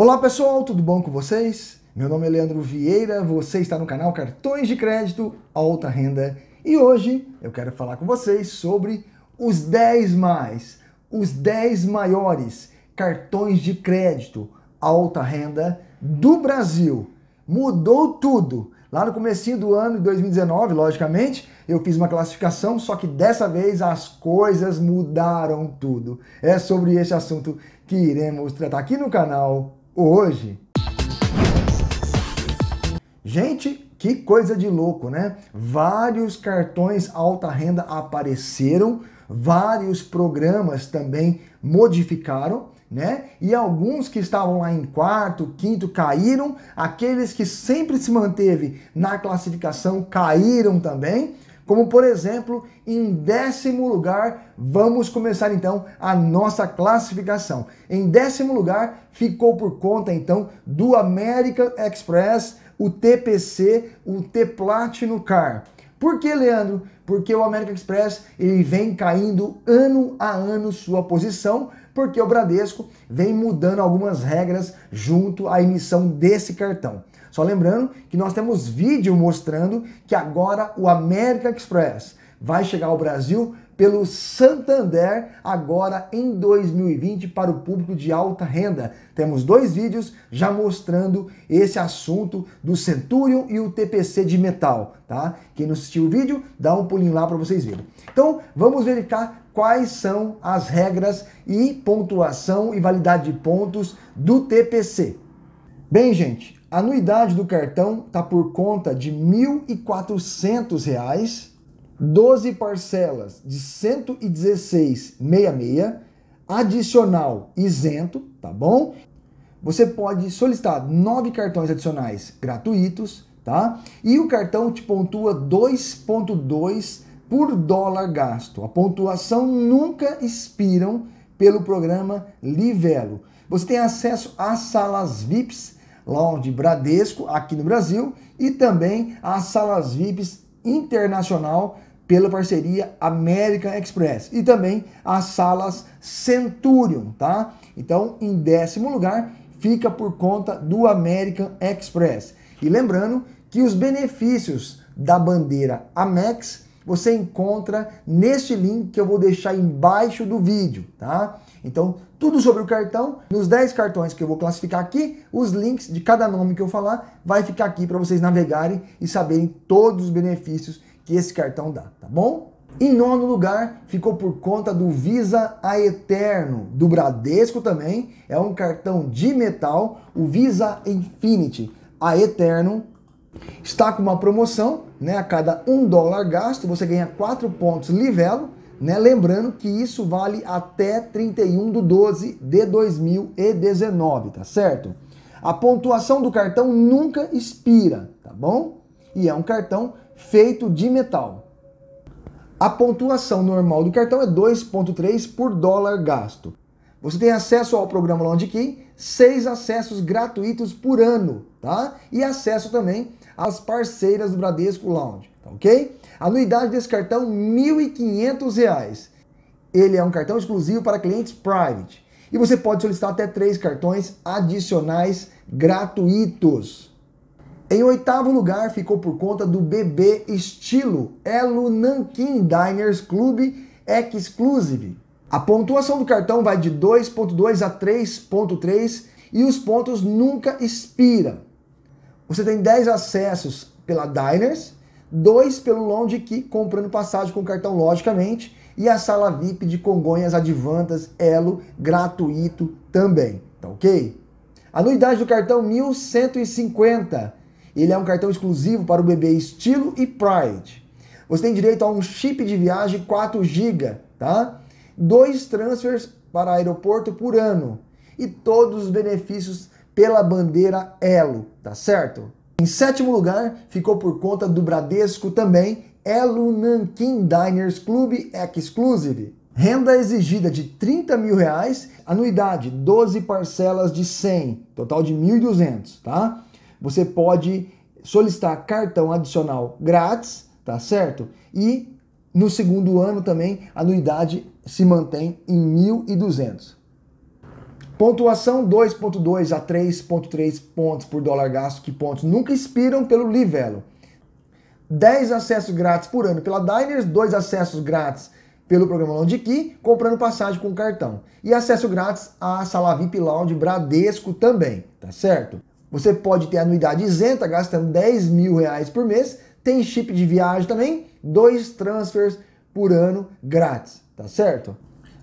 Olá pessoal, tudo bom com vocês? Meu nome é Leandro Vieira, você está no canal Cartões de Crédito Alta Renda e hoje eu quero falar com vocês sobre os 10 mais, os 10 maiores cartões de crédito alta renda do Brasil. Mudou tudo. Lá no comecinho do ano de 2019, logicamente, eu fiz uma classificação, só que dessa vez as coisas mudaram tudo. É sobre esse assunto que iremos tratar aqui no canal hoje. Gente, que coisa de louco, né? Vários cartões alta renda apareceram, vários programas também modificaram, né? E alguns que estavam lá em quarto, quinto caíram, aqueles que sempre se manteve na classificação caíram também. Como por exemplo, em décimo lugar, vamos começar então a nossa classificação. Em décimo lugar ficou por conta então do American Express, o TPC, o T Platinum Car. Por que, Leandro? Porque o American Express ele vem caindo ano a ano sua posição, porque o Bradesco vem mudando algumas regras junto à emissão desse cartão. Só lembrando que nós temos vídeo mostrando que agora o American Express vai chegar ao Brasil pelo Santander agora em 2020 para o público de alta renda. Temos dois vídeos já mostrando esse assunto do Centurion e o TPC de metal, tá? Quem não assistiu o vídeo, dá um pulinho lá para vocês verem. Então, vamos verificar quais são as regras e pontuação e validade de pontos do TPC. Bem, gente, a anuidade do cartão está por conta de R$ reais, 12 parcelas de 116,66, adicional isento, tá bom? Você pode solicitar nove cartões adicionais gratuitos, tá? E o cartão te pontua 2.2 por dólar gasto. A pontuação nunca expiram pelo programa Livelo. Você tem acesso a salas VIPs Lounge Bradesco aqui no Brasil e também as salas VIPs internacional pela parceria American Express e também as salas Centurion, tá? Então, em décimo lugar, fica por conta do American Express. E lembrando que os benefícios da bandeira Amex você encontra neste link que eu vou deixar embaixo do vídeo, tá? Então, tudo sobre o cartão, nos 10 cartões que eu vou classificar aqui, os links de cada nome que eu falar vai ficar aqui para vocês navegarem e saberem todos os benefícios que esse cartão dá, tá bom? Em nono lugar, ficou por conta do Visa A Eterno, do Bradesco também, é um cartão de metal, o Visa Infinity A Eterno, está com uma promoção, né? A cada um dólar gasto, você ganha 4 pontos livelo, né? Lembrando que isso vale até 31 de 12 de 2019, tá certo? A pontuação do cartão nunca expira, tá bom? E é um cartão feito de metal. A pontuação normal do cartão é 2,3 por dólar gasto. Você tem acesso ao programa Lounge Key, seis acessos gratuitos por ano, tá? E acesso também às parceiras do Bradesco Lounge, tá ok? Anuidade desse cartão R$ 1.500. Ele é um cartão exclusivo para clientes private. E você pode solicitar até três cartões adicionais gratuitos. Em oitavo lugar ficou por conta do BB Estilo Elo Nankin Diners Club Exclusive. A pontuação do cartão vai de 2.2 a 3.3 e os pontos nunca expiram. Você tem 10 acessos pela Diners dois pelo lounge que comprando passagem com cartão logicamente e a sala VIP de Congonhas Advantas Elo gratuito também, tá OK? Anuidade do cartão 1150. Ele é um cartão exclusivo para o bebê Estilo e Pride. Você tem direito a um chip de viagem 4 GB, tá? Dois transfers para aeroporto por ano e todos os benefícios pela bandeira Elo, tá certo? Em sétimo lugar, ficou por conta do Bradesco também, Elo Nankin Diners Club Exclusive. Renda exigida de 30 mil reais, anuidade 12 parcelas de 100, total de 1.200, tá? Você pode solicitar cartão adicional grátis, tá certo? E no segundo ano também, a anuidade se mantém em 1.200. Pontuação 2.2 a 3.3 pontos por dólar gasto, que pontos nunca expiram pelo Livelo. 10 acessos grátis por ano pela Diners, 2 acessos grátis pelo programa Lounge Key, comprando passagem com cartão. E acesso grátis à sala VIP Lounge Bradesco também, tá certo? Você pode ter anuidade isenta, gastando 10 mil reais por mês. Tem chip de viagem também, dois transfers por ano grátis, tá certo?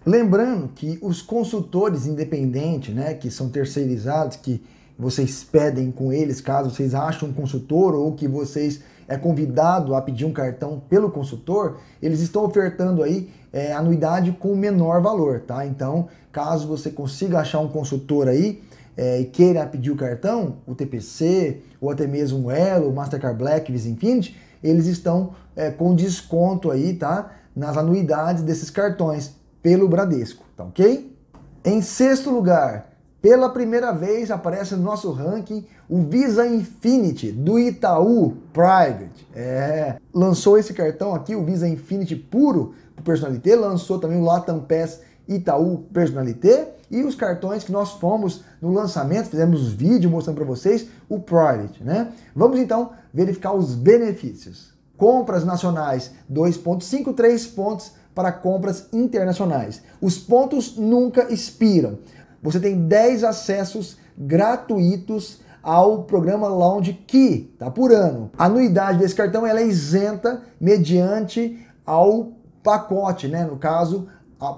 Lembrando que os consultores independentes, né, que são terceirizados, que vocês pedem com eles caso vocês achem um consultor ou que vocês é convidado a pedir um cartão pelo consultor, eles estão ofertando aí é, anuidade com menor valor, tá? Então, caso você consiga achar um consultor aí é, e queira pedir o cartão, o TPC ou até mesmo o Elo, Mastercard Black, Visa Infinity, eles estão é, com desconto aí, tá? Nas anuidades desses cartões pelo Bradesco, tá ok? Em sexto lugar, pela primeira vez aparece no nosso ranking o Visa Infinity do Itaú Private. É, lançou esse cartão aqui, o Visa Infinity puro para Personalité, lançou também o Latam Pass Itaú Personalité e os cartões que nós fomos no lançamento, fizemos vídeo mostrando para vocês, o Private, né? Vamos então verificar os benefícios. Compras nacionais 2.5, 3 pontos para compras internacionais. Os pontos nunca expiram. Você tem 10 acessos gratuitos ao programa Lounge Key, tá? Por ano. A anuidade desse cartão ela é isenta mediante ao pacote, né? No caso,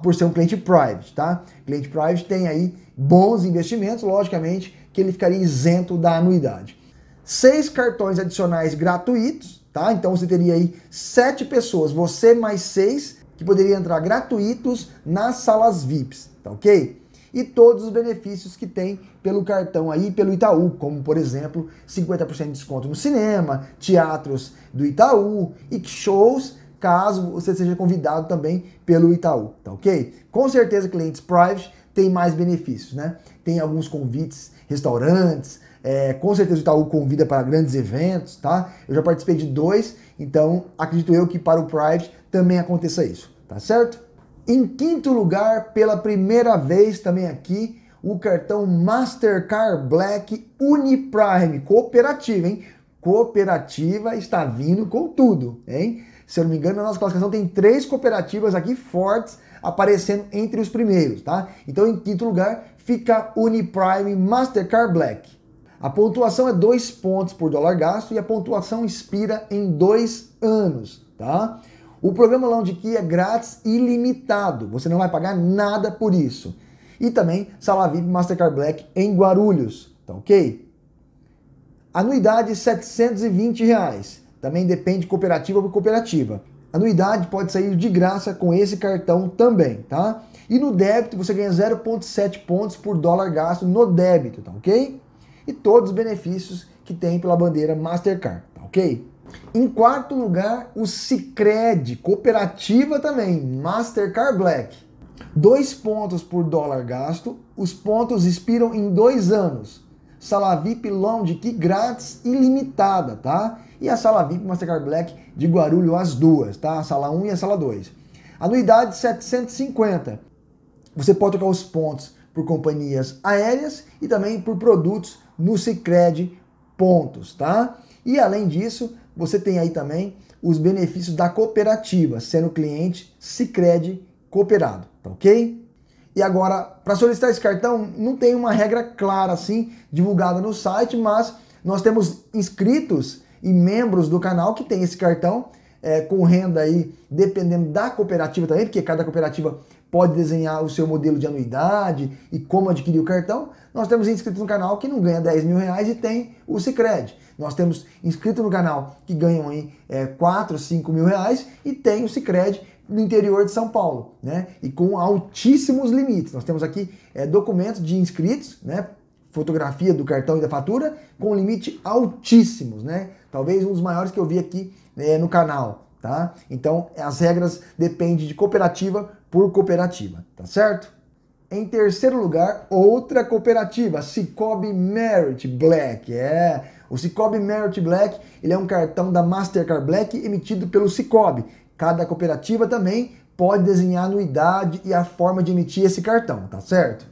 por ser um cliente private, tá? Cliente private tem aí bons investimentos, logicamente, que ele ficaria isento da anuidade. Seis cartões adicionais gratuitos, tá? Então você teria aí sete pessoas, você mais seis que poderia entrar gratuitos nas salas VIPs, tá ok? E todos os benefícios que tem pelo cartão aí, pelo Itaú, como por exemplo, 50% de desconto no cinema, teatros do Itaú e shows, caso você seja convidado também pelo Itaú, tá ok? Com certeza clientes private tem mais benefícios, né? Tem alguns convites, restaurantes, é, com certeza o Itaú convida para grandes eventos, tá? Eu já participei de dois, então acredito eu que para o Private também aconteça isso, tá certo? Em quinto lugar, pela primeira vez também aqui, o cartão Mastercard Black Uniprime, cooperativa, hein? Cooperativa está vindo com tudo, hein? Se eu não me engano, na nossa classificação tem três cooperativas aqui fortes aparecendo entre os primeiros, tá? Então, em quinto lugar, fica Uniprime Mastercard Black. A pontuação é dois pontos por dólar gasto e a pontuação expira em dois anos, tá? O programa Lounge Key é grátis e limitado, você não vai pagar nada por isso. E também sala VIP Mastercard Black em Guarulhos, tá ok? Anuidade R$ 720. Reais. Também depende cooperativa por cooperativa. Anuidade pode sair de graça com esse cartão também, tá? E no débito você ganha 0,7 pontos por dólar gasto no débito, tá ok? e todos os benefícios que tem pela bandeira Mastercard, tá ok? Em quarto lugar, o Cicred, cooperativa também, Mastercard Black. Dois pontos por dólar gasto, os pontos expiram em dois anos. Sala VIP Lounge que grátis ilimitada, tá? E a sala VIP Mastercard Black de Guarulho, as duas, tá? A sala 1 e a sala 2. Anuidade 750. Você pode trocar os pontos por companhias aéreas e também por produtos no Sicredi Pontos, tá? E além disso, você tem aí também os benefícios da cooperativa, sendo cliente Sicredi cooperado, tá OK? E agora, para solicitar esse cartão, não tem uma regra clara assim divulgada no site, mas nós temos inscritos e membros do canal que tem esse cartão é, com renda aí, dependendo da cooperativa também, porque cada cooperativa pode desenhar o seu modelo de anuidade e como adquirir o cartão. Nós temos inscritos no canal que não ganha 10 mil reais e tem o Cicred. Nós temos inscritos no canal que ganham aí, é, 4, 5 mil reais e tem o Cicred no interior de São Paulo, né? E com altíssimos limites. Nós temos aqui é, documentos de inscritos, né? Fotografia do cartão e da fatura com limite altíssimos, né? Talvez um dos maiores que eu vi aqui é, no canal, tá? Então as regras dependem de cooperativa por cooperativa, tá certo? Em terceiro lugar, outra cooperativa, Cicobi Merit Black. É, o Cicobi Merit Black, ele é um cartão da Mastercard Black emitido pelo Cicobi. Cada cooperativa também pode desenhar a anuidade e a forma de emitir esse cartão, tá certo?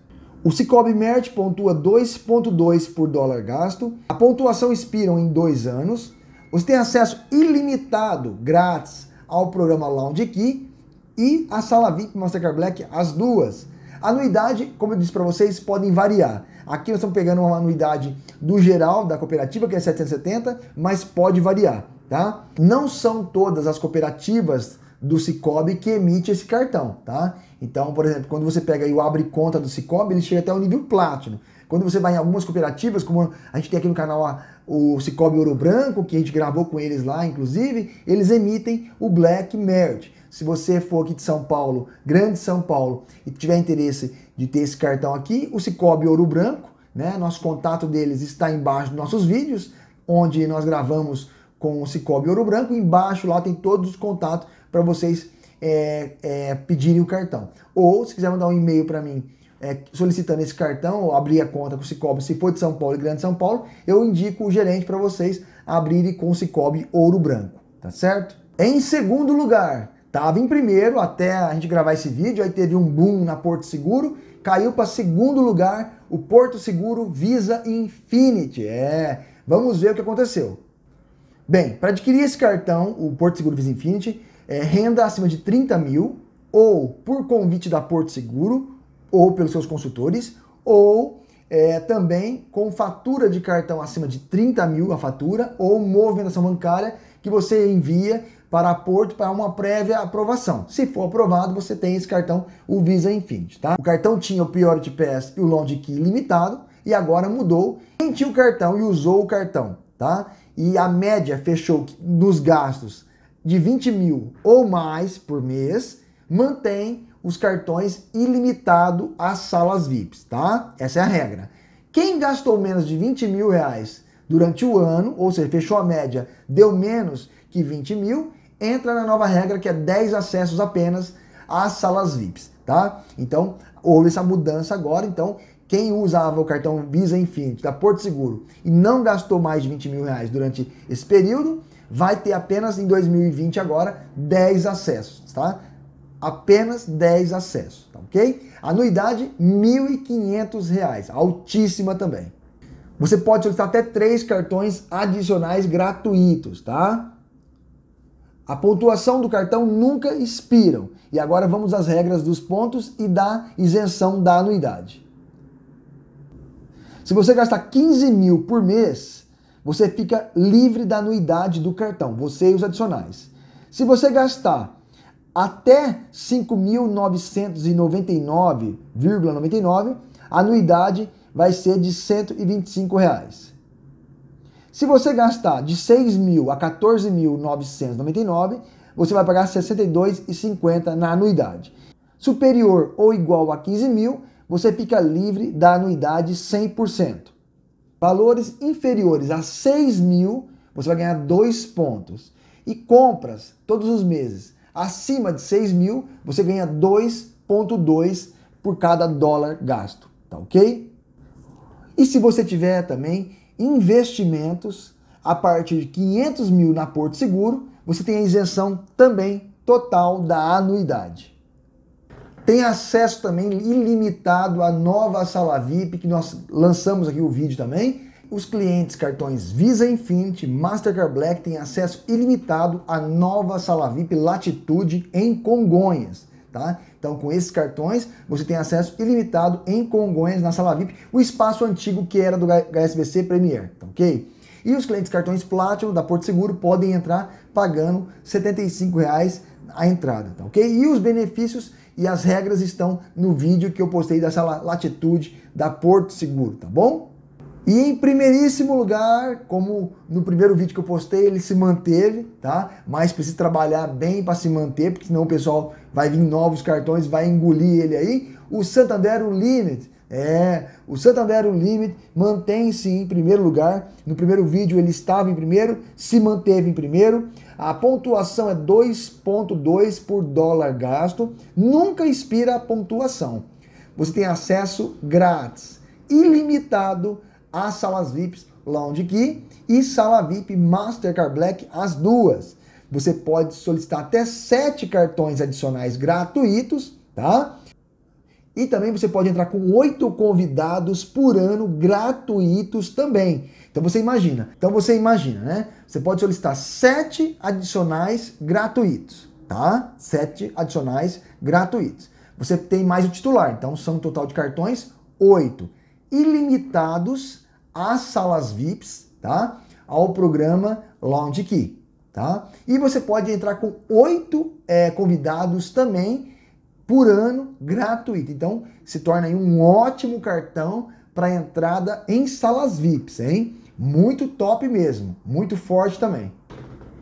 O Cicobi Merit pontua 2.2 por dólar gasto. A pontuação expira em dois anos. Você tem acesso ilimitado, grátis, ao programa Lounge Key e a sala VIP Mastercard Black, as duas. A anuidade, como eu disse para vocês, podem variar. Aqui nós estamos pegando uma anuidade do geral da cooperativa, que é 770, mas pode variar, tá? Não são todas as cooperativas do Cicobi que emite esse cartão, tá? Então, por exemplo, quando você pega o abre conta do Cicobi, ele chega até o nível Platinum. Quando você vai em algumas cooperativas, como a gente tem aqui no canal o Cicobi Ouro Branco, que a gente gravou com eles lá, inclusive, eles emitem o Black Merit. Se você for aqui de São Paulo, Grande São Paulo, e tiver interesse de ter esse cartão aqui, o Cicobi Ouro Branco, né? Nosso contato deles está embaixo dos nossos vídeos, onde nós gravamos com o Cicobi Ouro Branco. Embaixo lá tem todos os contatos para vocês é, é, pedirem o cartão. Ou se quiser mandar um e-mail para mim é, solicitando esse cartão ou abrir a conta com o Cicobi, se for de São Paulo e Grande São Paulo, eu indico o gerente para vocês abrirem com o Cicobi Ouro Branco, tá certo? Em segundo lugar, estava em primeiro até a gente gravar esse vídeo, aí teve um boom na Porto Seguro, caiu para segundo lugar o Porto Seguro Visa Infinity. É, vamos ver o que aconteceu. Bem, para adquirir esse cartão, o Porto Seguro Visa Infinity, é, renda acima de 30 mil, ou por convite da Porto Seguro, ou pelos seus consultores, ou é, também com fatura de cartão acima de 30 mil a fatura, ou movimentação bancária que você envia para a Porto para uma prévia aprovação. Se for aprovado, você tem esse cartão, o Visa Infinity, tá? O cartão tinha o Priority Pass e o Lounge Key limitado, e agora mudou. Quem tinha o cartão e usou o cartão, tá? E a média fechou nos gastos de 20 mil ou mais por mês mantém os cartões ilimitado às salas VIPs, tá? Essa é a regra. Quem gastou menos de 20 mil reais durante o ano, ou seja, fechou a média, deu menos que 20 mil, entra na nova regra que é 10 acessos apenas às salas VIPs, tá? Então, houve essa mudança agora, então quem usava o cartão Visa Infinite da Porto Seguro e não gastou mais de 20 mil reais durante esse período, vai ter apenas em 2020 agora 10 acessos, tá? Apenas 10 acessos, tá ok? Anuidade R$ 1.500, altíssima também. Você pode solicitar até três cartões adicionais gratuitos, tá? A pontuação do cartão nunca expiram. E agora vamos às regras dos pontos e da isenção da anuidade. Se você gastar 15 mil por mês, você fica livre da anuidade do cartão, você e os adicionais. Se você gastar até 5.999,99, a anuidade vai ser de R$ 125. Reais. Se você gastar de 6.000 a 14.999, você vai pagar R$ 62,50 na anuidade. Superior ou igual a 15.000 você fica livre da anuidade 100%. Valores inferiores a 6 mil, você vai ganhar 2 pontos. E compras todos os meses acima de 6 mil, você ganha 2,2 por cada dólar gasto. Tá ok? E se você tiver também investimentos a partir de 500 mil na Porto Seguro, você tem a isenção também total da anuidade. Tem acesso também ilimitado à nova sala VIP, que nós lançamos aqui o vídeo também. Os clientes cartões Visa Infinity, Mastercard Black têm acesso ilimitado à nova sala VIP Latitude em Congonhas. Tá? Então, com esses cartões, você tem acesso ilimitado em Congonhas, na sala VIP, o espaço antigo que era do HSBC Premier, tá ok? E os clientes cartões Platinum da Porto Seguro podem entrar pagando R$ 75 a entrada, tá ok? E os benefícios e as regras estão no vídeo que eu postei dessa latitude da Porto Seguro, tá bom? E em primeiríssimo lugar, como no primeiro vídeo que eu postei, ele se manteve, tá? Mas precisa trabalhar bem para se manter, porque senão o pessoal vai vir novos cartões, vai engolir ele aí. O Santander Limit, é, o Santander Limit mantém-se em primeiro lugar. No primeiro vídeo ele estava em primeiro, se manteve em primeiro. A pontuação é 2,2 por dólar gasto. Nunca expira a pontuação. Você tem acesso grátis, ilimitado às salas VIPs Lounge Key e sala VIP Mastercard Black, as duas. Você pode solicitar até sete cartões adicionais gratuitos, tá? E também você pode entrar com oito convidados por ano gratuitos também. Então você imagina. Então você imagina, né? Você pode solicitar sete adicionais gratuitos, tá? Sete adicionais gratuitos. Você tem mais o titular, então são um total de cartões oito, ilimitados às salas VIPs, tá? Ao programa Lounge Key, tá? E você pode entrar com oito é, convidados também por ano gratuito. Então, se torna um ótimo cartão para entrada em salas VIPs, hein? Muito top mesmo, muito forte também.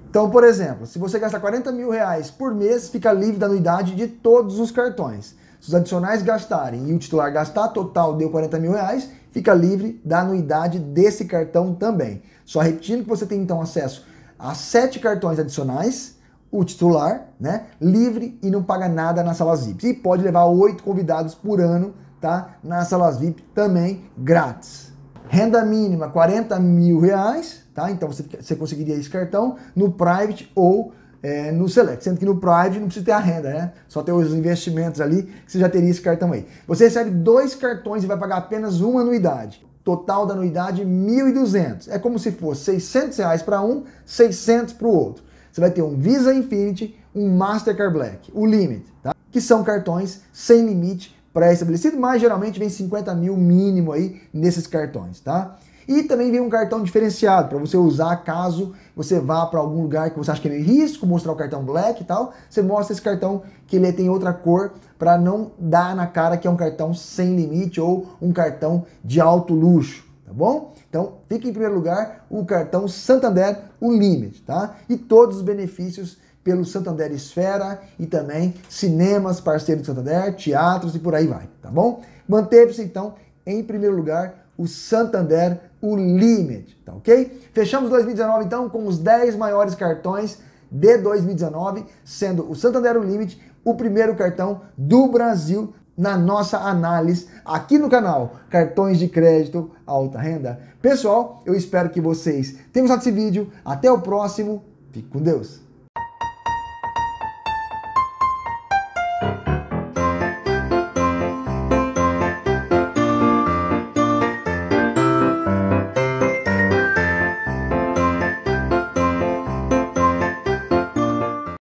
Então, por exemplo, se você gastar 40 mil reais por mês, fica livre da anuidade de todos os cartões. Se os adicionais gastarem e o titular gastar, total deu 40 mil reais, fica livre da anuidade desse cartão também. Só repetindo que você tem então acesso a sete cartões adicionais, o titular, né? Livre e não paga nada nas salas VIP. E pode levar oito convidados por ano, tá? Nas salas VIP também grátis. Renda mínima 40 mil reais, tá? Então você, você conseguiria esse cartão no private ou é, no select, sendo que no private não precisa ter a renda, né? Só ter os investimentos ali que você já teria esse cartão aí. Você recebe dois cartões e vai pagar apenas uma anuidade total da anuidade 1.200. É como se fosse 600 reais para um, 600 para o outro. Você vai ter um Visa Infinity, um Mastercard Black, o Limit, tá? Que são cartões sem limite pré-estabelecido, mas geralmente vem 50 mil mínimo aí nesses cartões, tá? E também vem um cartão diferenciado para você usar caso você vá para algum lugar que você acha que é meio risco, mostrar o cartão black e tal. Você mostra esse cartão que ele tem outra cor para não dar na cara que é um cartão sem limite ou um cartão de alto luxo tá bom? Então, fica em primeiro lugar o cartão Santander o limite tá? E todos os benefícios pelo Santander Esfera e também cinemas parceiros do Santander, teatros e por aí vai, tá bom? Manteve-se então em primeiro lugar o Santander o limite tá OK? Fechamos 2019 então com os 10 maiores cartões de 2019, sendo o Santander o limite o primeiro cartão do Brasil na nossa análise aqui no canal Cartões de Crédito Alta Renda. Pessoal, eu espero que vocês tenham gostado desse vídeo. Até o próximo. Fique com Deus.